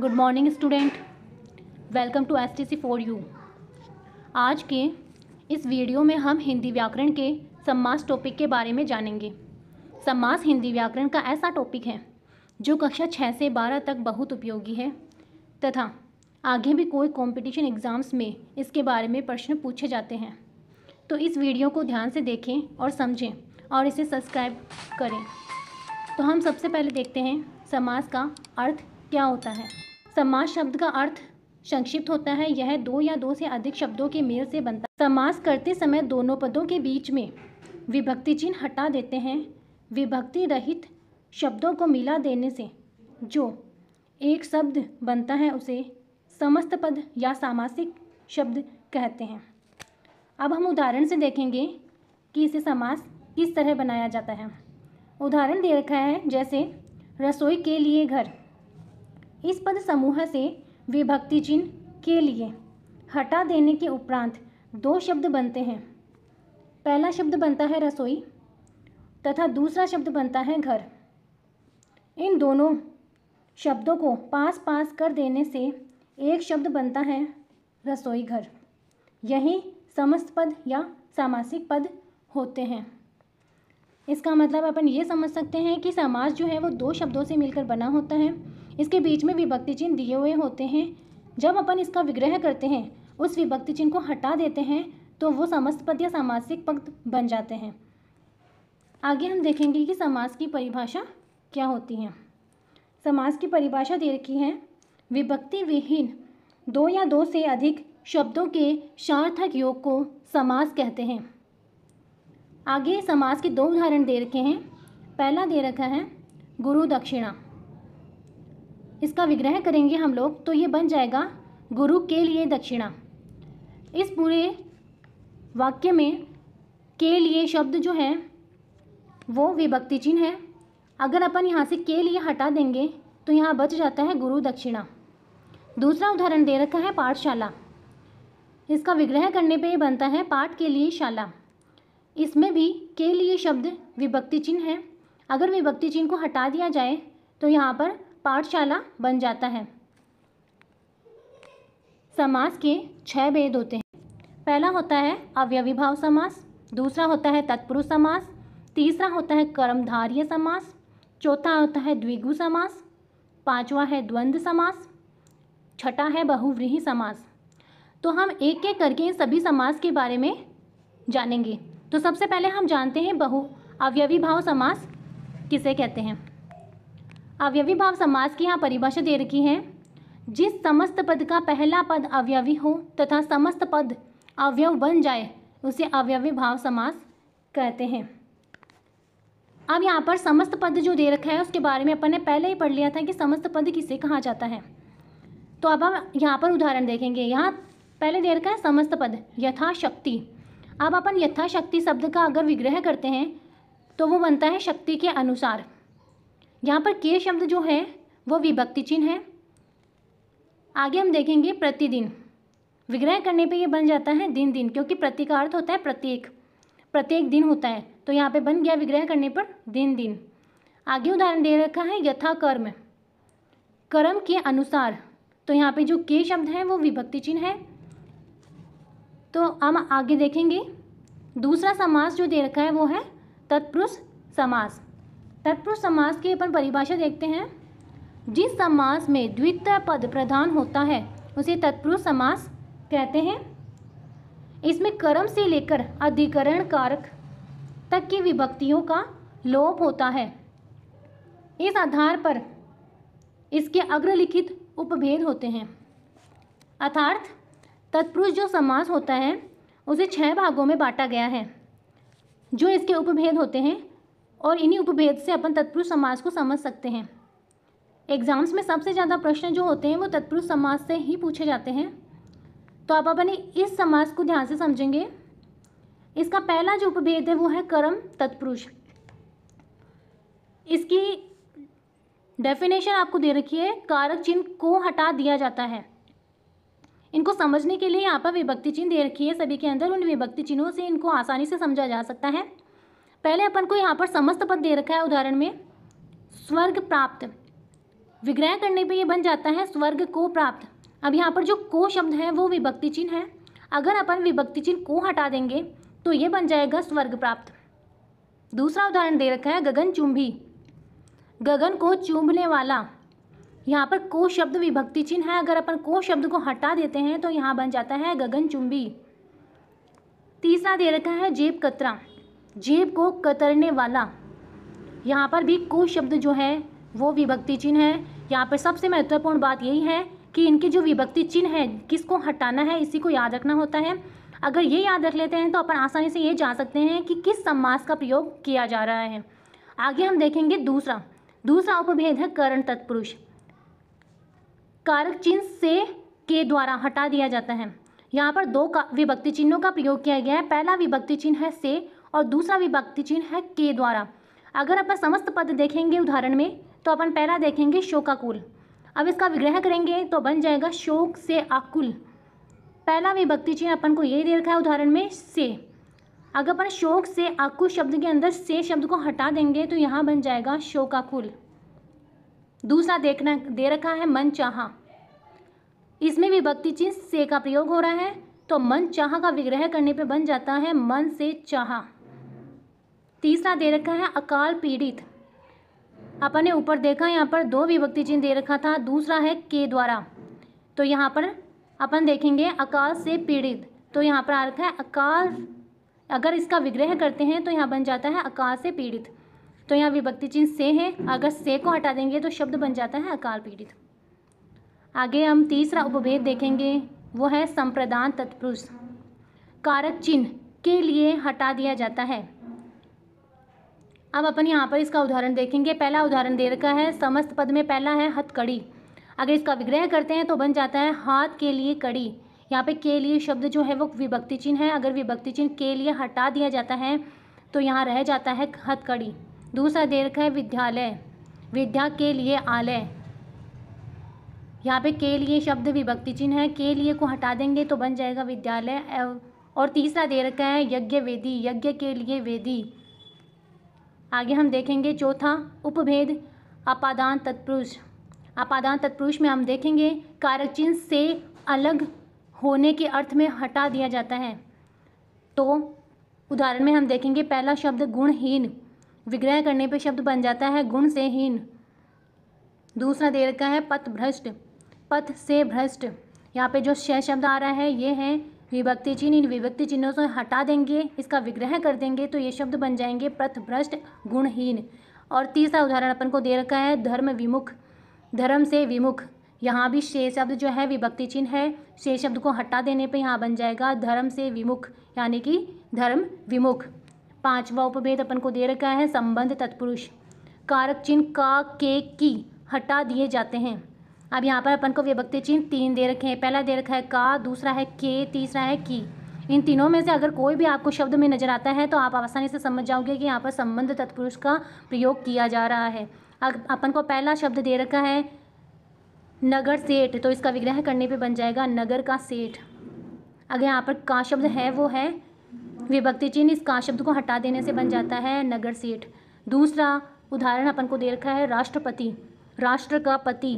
good morning student welcome to S T C for you आज के इस video में हम हिंदी व्याकरण के सम्मास टॉपिक के बारे में जानेंगे सम्मास हिंदी व्याकरण का ऐसा टॉपिक है जो कक्षा छः से बारह तक बहुत उपयोगी है तथा आगे भी कोई कंपटीशन एग्ज़ाम्स में इसके बारे में प्रश्न पूछे जाते हैं तो इस वीडियो को ध्यान से देखें और समझें और इसे सब्सक्राइब करें तो हम सबसे पहले देखते हैं समास का अर्थ क्या होता है समास शब्द का अर्थ संक्षिप्त होता है यह दो या दो से अधिक शब्दों के मेल से बनता है समास करते समय दोनों पदों के बीच में विभक्ति चिन्ह हटा देते हैं विभक्ति रहित शब्दों को मिला देने से जो एक शब्द बनता है उसे समस्त पद या सामासिक शब्द कहते हैं अब हम उदाहरण से देखेंगे कि इसे समास किस तरह बनाया जाता है उदाहरण दे रखा है जैसे रसोई के लिए घर इस पद समूह से विभक्ति चिन्ह के लिए हटा देने के उपरांत दो शब्द बनते हैं पहला शब्द बनता है रसोई तथा दूसरा शब्द बनता है घर इन दोनों शब्दों को पास पास कर देने से एक शब्द बनता है रसोई घर यही समस्त पद या सामासिक पद होते हैं इसका मतलब अपन ये समझ सकते हैं कि समाज जो है वो दो शब्दों से मिलकर बना होता है इसके बीच में विभक्ति चिन्ह दिए हुए होते हैं जब अपन इसका विग्रह करते हैं उस विभक्ति चिन्ह को हटा देते हैं तो वो समस्त पद या सामासिक पद बन जाते हैं आगे हम देखेंगे कि समास की परिभाषा क्या होती है समास की परिभाषा दे रखी है विभक्ति विहीन दो या दो से अधिक शब्दों के सार्थक योग को समास कहते हैं आगे समास के दो उदाहरण दे रखे हैं पहला दे रखा है गुरु दक्षिणा इसका विग्रह करेंगे हम लोग तो ये बन जाएगा गुरु के लिए दक्षिणा इस पूरे वाक्य में के लिए शब्द जो है वो विभक्ति चिन्ह है अगर अपन यहाँ से के लिए हटा देंगे तो यहाँ बच जाता है गुरु दक्षिणा दूसरा उदाहरण दे रखा है पाठशाला इसका विग्रह करने पे बनता है पाठ के लिए शाला इसमें भी के लिए शब्द विभक्ति चिन्ह है अगर विभक्ति चिन्ह को हटा दिया जाए तो यहाँ पर पाठशाला बन जाता है समास के छह भेद होते हैं पहला होता है अव्यविभाव समास दूसरा होता है तत्पुरुष समास तीसरा होता है कर्मधार्य समास चौथा होता है द्विगु समास पांचवा है द्वंद्व समास छठा है बहुव्रीहि समास तो हम एक एक करके इन सभी समास के बारे में जानेंगे तो सबसे पहले हम जानते हैं बहु अव्यविभाव समास किसे कहते हैं अवयवी भाव समास की यहाँ परिभाषा दे रखी है जिस समस्त पद का पहला पद अवयवी हो तथा समस्त पद अवयव बन जाए उसे अवयवी भाव समास कहते हैं अब यहाँ पर समस्त पद जो दे रखा है उसके बारे में अपन ने पहले ही पढ़ लिया था कि समस्त पद किसे कहा जाता है तो अब हम यहाँ पर उदाहरण देखेंगे यहाँ पहले दे रखा है समस्त पद यथाशक्ति अब अपन यथाशक्ति शब्द का अगर विग्रह करते हैं तो वो बनता है शक्ति के अनुसार यहाँ पर के शब्द जो है वो विभक्ति चिन्ह है आगे हम देखेंगे प्रतिदिन विग्रह करने पे ये बन जाता है दिन दिन क्योंकि प्रति का अर्थ होता है प्रत्येक प्रत्येक दिन होता है तो यहाँ पे बन गया विग्रह करने पर दिन दिन आगे उदाहरण दे रखा है यथा कर्म कर्म के अनुसार तो यहाँ पे जो के शब्द है वो विभक्ति चिन्ह है तो हम आगे देखेंगे दूसरा समास जो दे रखा है वो है तत्पुरुष समास तत्पुरुष समास की अपन परिभाषा देखते हैं जिस समास में द्वितीय पद प्रधान होता है उसे तत्पुरुष समास कहते हैं इसमें कर्म से लेकर अधिकरण कारक तक की विभक्तियों का लोप होता है इस आधार पर इसके अग्रलिखित उपभेद होते हैं अर्थार्थ तत्पुरुष जो समास होता है उसे छह भागों में बांटा गया है जो इसके उपभेद होते हैं और इन्हीं उपभेद से अपन तत्पुरुष समाज को समझ सकते हैं एग्ज़ाम्स में सबसे ज़्यादा प्रश्न जो होते हैं वो तत्पुरुष समाज से ही पूछे जाते हैं तो आप अपने इस समाज को ध्यान से समझेंगे इसका पहला जो उपभेद है वो है कर्म तत्पुरुष इसकी डेफिनेशन आपको दे रखी है कारक चिन्ह को हटा दिया जाता है इनको समझने के लिए यहाँ पर विभक्ति चिन्ह दे रखी है सभी के अंदर उन विभक्ति चिन्हों से इनको आसानी से समझा जा सकता है पहले अपन को यहाँ पर समस्त पद दे रखा है उदाहरण में स्वर्ग प्राप्त विग्रह करने पे ये बन जाता है स्वर्ग को प्राप्त अब यहाँ पर जो को शब्द है वो विभक्ति चिन्ह है अगर अपन विभक्ति चिन्ह को हटा देंगे तो ये बन जाएगा स्वर्ग प्राप्त दूसरा उदाहरण दे रखा है गगन चुंबी गगन को चुंबने वाला यहाँ पर को शब्द विभक्ति चिन्ह है अगर अपन को शब्द को हटा देते हैं तो यहाँ बन जाता है गगन चुंबी तीसरा दे रखा है जेब कतरा जीव को कतरने वाला यहाँ पर भी को शब्द जो है वो विभक्ति चिन्ह है यहाँ पर सबसे महत्वपूर्ण बात यही है कि इनके जो विभक्ति चिन्ह है किसको हटाना है इसी को याद रखना होता है अगर ये याद रख लेते हैं तो अपन आसानी से ये जान सकते हैं कि किस समास का प्रयोग किया जा रहा है आगे हम देखेंगे दूसरा दूसरा उपभेद है करण तत्पुरुष कारक चिन्ह से के द्वारा हटा दिया जाता है यहाँ पर दो विभक्ति चिन्हों का प्रयोग किया गया है पहला विभक्ति चिन्ह है से और दूसरा विभक्ति चिन्ह है के द्वारा अगर अपन समस्त पद देखेंगे उदाहरण में तो अपन पहला देखेंगे शोकाकुल अब इसका विग्रह करेंगे तो बन जाएगा शोक से आकुल पहला विभक्ति चिन्ह अपन को यही दे रखा है उदाहरण में से अगर अपन शोक से आकुल शब्द के अंदर से शब्द को हटा देंगे तो यहाँ बन जाएगा शोकाकुल दूसरा देखना दे रखा है मन चाहा इसमें विभक्ति चिन्ह से का प्रयोग हो रहा है तो मन चाह का विग्रह करने पर बन जाता है मन से चाहा तीसरा दे रखा है अकाल पीड़ित अपन ने ऊपर देखा यहाँ पर दो विभक्ति चिन्ह दे रखा था दूसरा है के द्वारा तो यहाँ पर अपन देखेंगे अकाल से पीड़ित तो यहाँ पर आ रखा है अकाल अगर इसका विग्रह करते हैं तो यहाँ बन जाता है अकाल से पीड़ित तो यहाँ विभक्ति चिन्ह से है अगर से को हटा देंगे तो शब्द बन जाता है अकाल पीड़ित आगे हम तीसरा उपभेद देखेंगे वो है संप्रदान तत्पुरुष कारक चिन्ह के लिए हटा दिया जाता है अब अपन यहाँ पर इसका उदाहरण देखेंगे पहला उदाहरण दे रखा है समस्त पद में पहला है हथकड़ी अगर इसका विग्रह करते हैं तो बन जाता है हाथ के लिए कड़ी यहाँ पे के लिए शब्द जो है वो विभक्ति चिन्ह है अगर विभक्ति चिन्ह के लिए हटा दिया जाता है तो यहाँ रह जाता है हथकड़ी दूसरा दे रखा है विद्यालय विद्या के लिए आलय यहाँ पे के लिए शब्द विभक्ति चिन्ह है के लिए को हटा देंगे तो बन जाएगा विद्यालय और तीसरा दे रखा है यज्ञ वेदी यज्ञ के लिए वेदी आगे हम देखेंगे चौथा उपभेद अपादान तत्पुरुष अपादान तत्पुरुष में हम देखेंगे कारक चिन्ह से अलग होने के अर्थ में हटा दिया जाता है तो उदाहरण में हम देखेंगे पहला शब्द गुणहीन विग्रह करने पर शब्द बन जाता है गुण से हीन दूसरा दे रखा है पथ भ्रष्ट पथ से भ्रष्ट यहाँ पे जो छह शब्द आ रहा है ये है विभक्ति चिन्ह इन विभक्ति चिन्हों से हटा देंगे इसका विग्रह कर देंगे तो ये शब्द बन जाएंगे भ्रष्ट गुणहीन और तीसरा उदाहरण अपन को दे रखा है धर्म विमुख धर्म से विमुख यहाँ भी शे शब्द जो है विभक्ति चिन्ह है शे शब्द को हटा देने पे यहाँ बन जाएगा धर्म से विमुख यानी कि धर्म विमुख पांचवा उपभेद अपन को दे रखा है संबंध तत्पुरुष कारक चिन्ह का के की हटा दिए जाते हैं अब यहाँ पर अपन को विभक्ति चिन्ह तीन दे रखे हैं पहला दे रखा है का दूसरा है के तीसरा है की इन तीनों में से अगर कोई भी आपको शब्द में नज़र आता है तो आप आसानी से समझ जाओगे कि यहाँ पर संबंध तत्पुरुष का प्रयोग किया जा रहा है अपन को पहला शब्द दे रखा है नगर सेठ तो इसका विग्रह करने पे बन जाएगा नगर का सेठ अगर यहाँ पर का शब्द है वो है विभक्ति चिन्ह इस का शब्द को हटा देने से बन जाता है नगर सेठ दूसरा उदाहरण अपन को दे रखा है राष्ट्रपति राष्ट्र का पति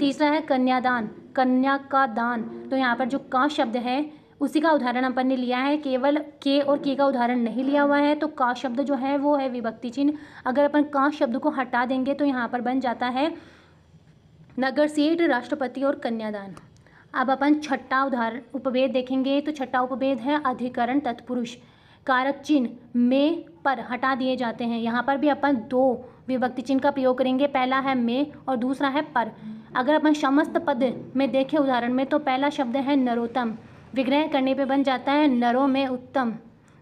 तीसरा है कन्यादान कन्या का दान तो यहाँ पर जो का शब्द है उसी का उदाहरण अपन ने लिया है केवल के और के का उदाहरण नहीं लिया हुआ है तो का शब्द जो है वो है विभक्ति चिन्ह अगर अपन का शब्द को हटा देंगे तो यहाँ पर बन जाता है नगर सेठ राष्ट्रपति और कन्यादान अब अपन छठा उदाहरण उपभेद देखेंगे तो छठा उपभेद है अधिकरण तत्पुरुष कारक चिन्ह में पर हटा दिए जाते हैं यहाँ पर भी अपन दो विभक्ति चिन्ह का प्रयोग करेंगे पहला है में और दूसरा है पर अगर अपन समस्त पद में देखें उदाहरण में तो पहला शब्द है नरोत्तम विग्रह करने पे बन जाता है नरो में उत्तम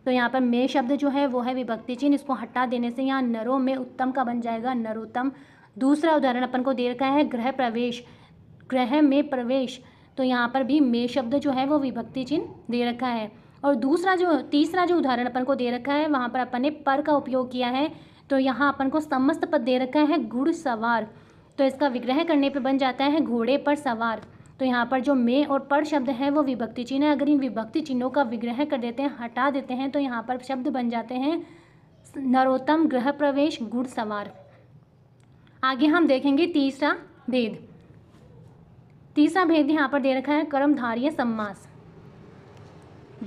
तो यहाँ पर में शब्द जो है वो है विभक्ति चिन्ह इसको हटा देने से यहाँ नरो में उत्तम का बन जाएगा नरोत्तम दूसरा उदाहरण अपन को दे रखा है ग्रह प्रवेश ग्रह में प्रवेश तो यहाँ पर भी मे शब्द जो है वो विभक्ति चिन्ह दे रखा है और दूसरा जो तीसरा जो उदाहरण अपन को दे रखा है वहाँ पर अपन ने पर का उपयोग किया है तो यहाँ अपन को समस्त पद दे रखा है गुड़ सवार तो इसका विग्रह करने पे बन जाता है घोड़े पर सवार तो यहाँ पर जो मे और पर शब्द है वो विभक्ति चिन्ह है अगर इन विभक्ति चिन्हों का विग्रह कर देते हैं हटा देते हैं तो यहाँ पर शब्द बन जाते हैं नरोत्तम ग्रह प्रवेश घुड़सवार आगे हम देखेंगे तीसरा भेद तीसरा भेद यहाँ पर दे रखा है कर्मधार्य समास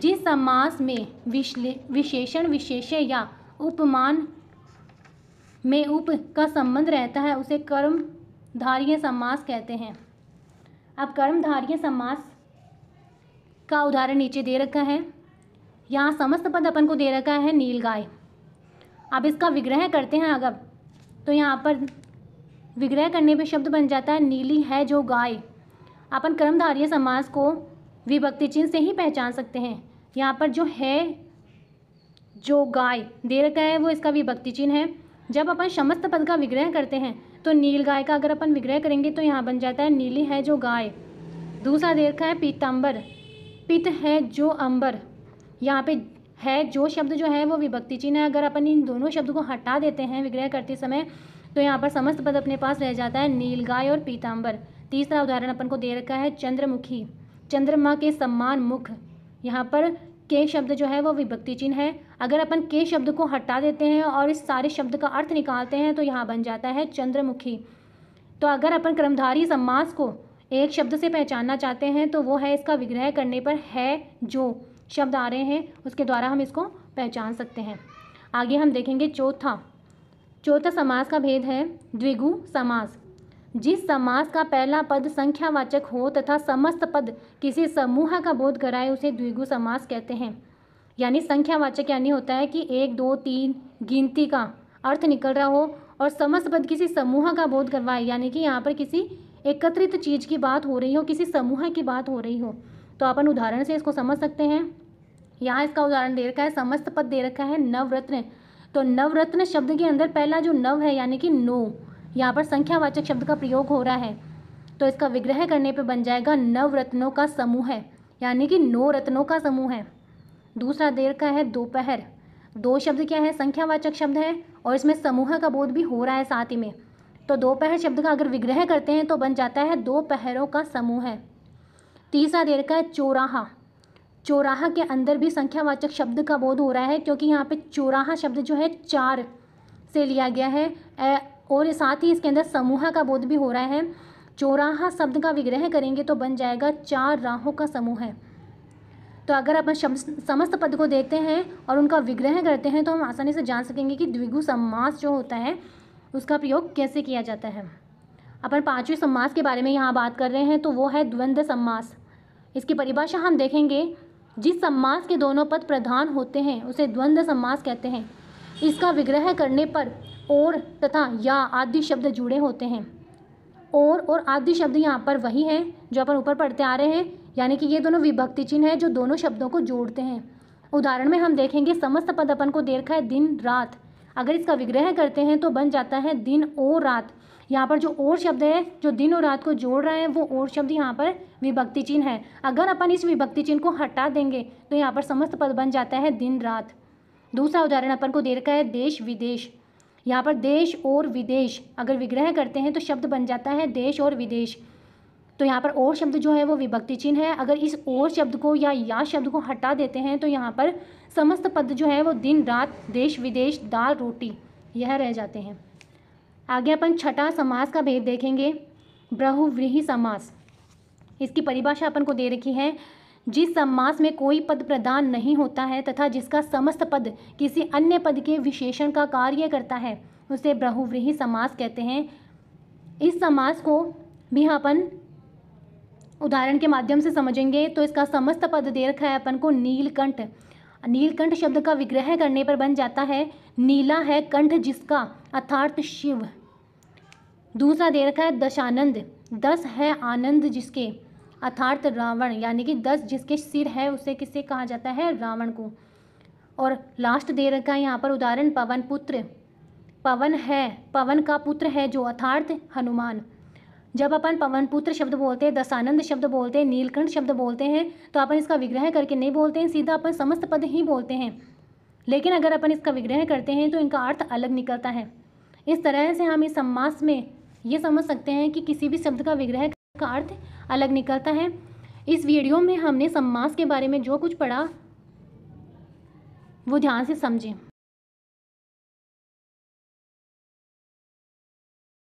जिस समास में विश्ले विशेषण विशेष्य या उपमान में उप का संबंध रहता है उसे कर्मधारीय समास कहते हैं अब कर्मधारीय समास का उदाहरण नीचे दे रखा है यहाँ समस्त पद अपन को दे रखा है नील गाय अब इसका विग्रह करते हैं अगर तो यहाँ पर विग्रह करने पे शब्द बन जाता है नीली है जो गाय अपन कर्मधारीय समास को विभक्ति चिन्ह से ही पहचान सकते हैं यहाँ पर जो है जो गाय दे रखा है वो इसका विभक्ति चिन्ह है जब अपन समस्त पद का विग्रह करते हैं तो नील गाय का अगर अपन विग्रह करेंगे तो यहाँ बन जाता है नीली है जो गाय दूसरा दे रखा है पीताम्बर पित है जो अंबर यहाँ पे है जो शब्द जो है वो विभक्ति चिन्ह है अगर अपन इन दोनों शब्द को हटा देते हैं विग्रह करते समय तो यहाँ पर समस्त पद अपने पास रह जाता है नील गाय और पीताम्बर तीसरा उदाहरण अपन को दे रखा है चंद्रमुखी चंद्रमा के सम्मान मुख यहाँ पर के शब्द जो है वो विभक्ति चिन्ह है अगर अपन के शब्द को हटा देते हैं और इस सारे शब्द का अर्थ निकालते हैं तो यहाँ बन जाता है चंद्रमुखी तो अगर अपन क्रमधारी समास को एक शब्द से पहचानना चाहते हैं तो वो है इसका विग्रह करने पर है जो शब्द आ रहे हैं उसके द्वारा हम इसको पहचान सकते हैं आगे हम देखेंगे चौथा चौथा समास का भेद है द्विगु समास जिस समास का पहला पद संख्यावाचक हो तथा समस्त पद किसी समूह का बोध कराए उसे द्विगु समास कहते हैं यानी संख्यावाचक यानी होता है कि एक दो तीन गिनती का अर्थ निकल रहा हो और समस्त पद किसी समूह का बोध करवाए यानी कि यहाँ पर किसी एकत्रित चीज़ की बात हो रही हो किसी समूह की बात हो रही हो तो अपन उदाहरण से इसको समझ सकते हैं यहाँ इसका उदाहरण दे रखा है समस्त पद दे रखा है नवरत्न तो नवरत्न शब्द के अंदर पहला जो नव है यानी कि नो यहाँ पर संख्यावाचक शब्द का प्रयोग हो रहा है तो इसका विग्रह करने पर बन जाएगा नवरत्नों का समूह है यानी कि नौ रत्नों का समूह है दूसरा देर का है दोपहर दो शब्द क्या है संख्यावाचक शब्द है और इसमें समूह का बोध भी हो रहा है साथ ही में तो दोपहर शब्द का अगर विग्रह करते हैं तो बन जाता है दो पहरों का समूह है तीसरा देर का है चौराहा चौराहा के अंदर भी संख्यावाचक शब्द का बोध हो रहा है क्योंकि यहाँ पे चौराहा शब्द जो है चार से लिया गया है और साथ ही इसके अंदर समूह का बोध भी हो रहा है चौराहा शब्द का विग्रह करेंगे तो बन जाएगा चार राहों का समूह है तो अगर अपन समस्त पद को देखते हैं और उनका विग्रह करते हैं तो हम आसानी से जान सकेंगे कि द्विगु समास जो होता है उसका प्रयोग कैसे किया जाता है अपन पाँचवें समास के बारे में यहाँ बात कर रहे हैं तो वो है द्वंद्व समास इसकी परिभाषा हम देखेंगे जिस समास के दोनों पद प्रधान होते हैं उसे द्वंद्व समास कहते हैं इसका विग्रह करने पर और तथा या आदि शब्द जुड़े होते हैं और और आदि शब्द यहाँ पर वही हैं जो अपन ऊपर पढ़ते आ रहे हैं यानी कि ये दोनों विभक्ति चिन्ह है जो दोनों शब्दों को जोड़ते हैं उदाहरण में हम देखेंगे समस्त पद अपन को दे रखा है दिन रात अगर इसका विग्रह करते हैं तो बन जाता है दिन और रात यहाँ पर जो और शब्द है जो दिन और रात को जोड़ रहा है वो और शब्द यहाँ पर विभक्ति चिन्ह है अगर अपन इस विभक्ति चिन्ह को हटा देंगे तो यहाँ पर समस्त पद बन जाता है दिन रात दूसरा उदाहरण अपन को दे रखा है देश विदेश यहाँ पर देश और विदेश अगर विग्रह करते हैं तो शब्द बन जाता है देश और विदेश तो यहाँ पर और शब्द जो है वो विभक्ति चिन्ह है अगर इस और शब्द को या या शब्द को हटा देते हैं तो यहाँ पर समस्त पद जो है वो दिन रात देश विदेश दाल रोटी यह रह जाते हैं आगे अपन छठा समास का भेद देखेंगे ब्रहुव्रीही समास इसकी परिभाषा अपन को दे रखी है जिस समास में कोई पद प्रदान नहीं होता है तथा जिसका समस्त पद किसी अन्य पद के विशेषण का कार्य करता है उसे ब्रहुव्रीही समास कहते हैं इस समास को भी अपन उदाहरण के माध्यम से समझेंगे तो इसका समस्त पद दे रखा है अपन को नीलकंठ नीलकंठ शब्द का विग्रह करने पर बन जाता है नीला है कंठ जिसका अर्थात शिव दूसरा दे रखा है दशानंद दस है आनंद जिसके अर्थार्थ रावण यानी कि दस जिसके सिर है उसे किसे कहा जाता है रावण को और लास्ट दे रखा है यहाँ पर उदाहरण पवन पुत्र पवन है पवन का पुत्र है जो अर्थार्थ हनुमान जब अपन पवनपुत्र शब्द बोलते हैं दसानंद शब्द बोलते हैं नीलकंठ शब्द बोलते हैं तो अपन इसका विग्रह करके नहीं बोलते हैं सीधा अपन समस्त पद ही बोलते हैं लेकिन अगर अपन इसका विग्रह करते हैं तो इनका अर्थ अलग निकलता है इस तरह से हम इस समास में ये समझ सकते हैं कि किसी भी शब्द का विग्रह का अर्थ अलग निकलता है इस वीडियो में हमने समास के बारे में जो कुछ पढ़ा वो ध्यान से समझें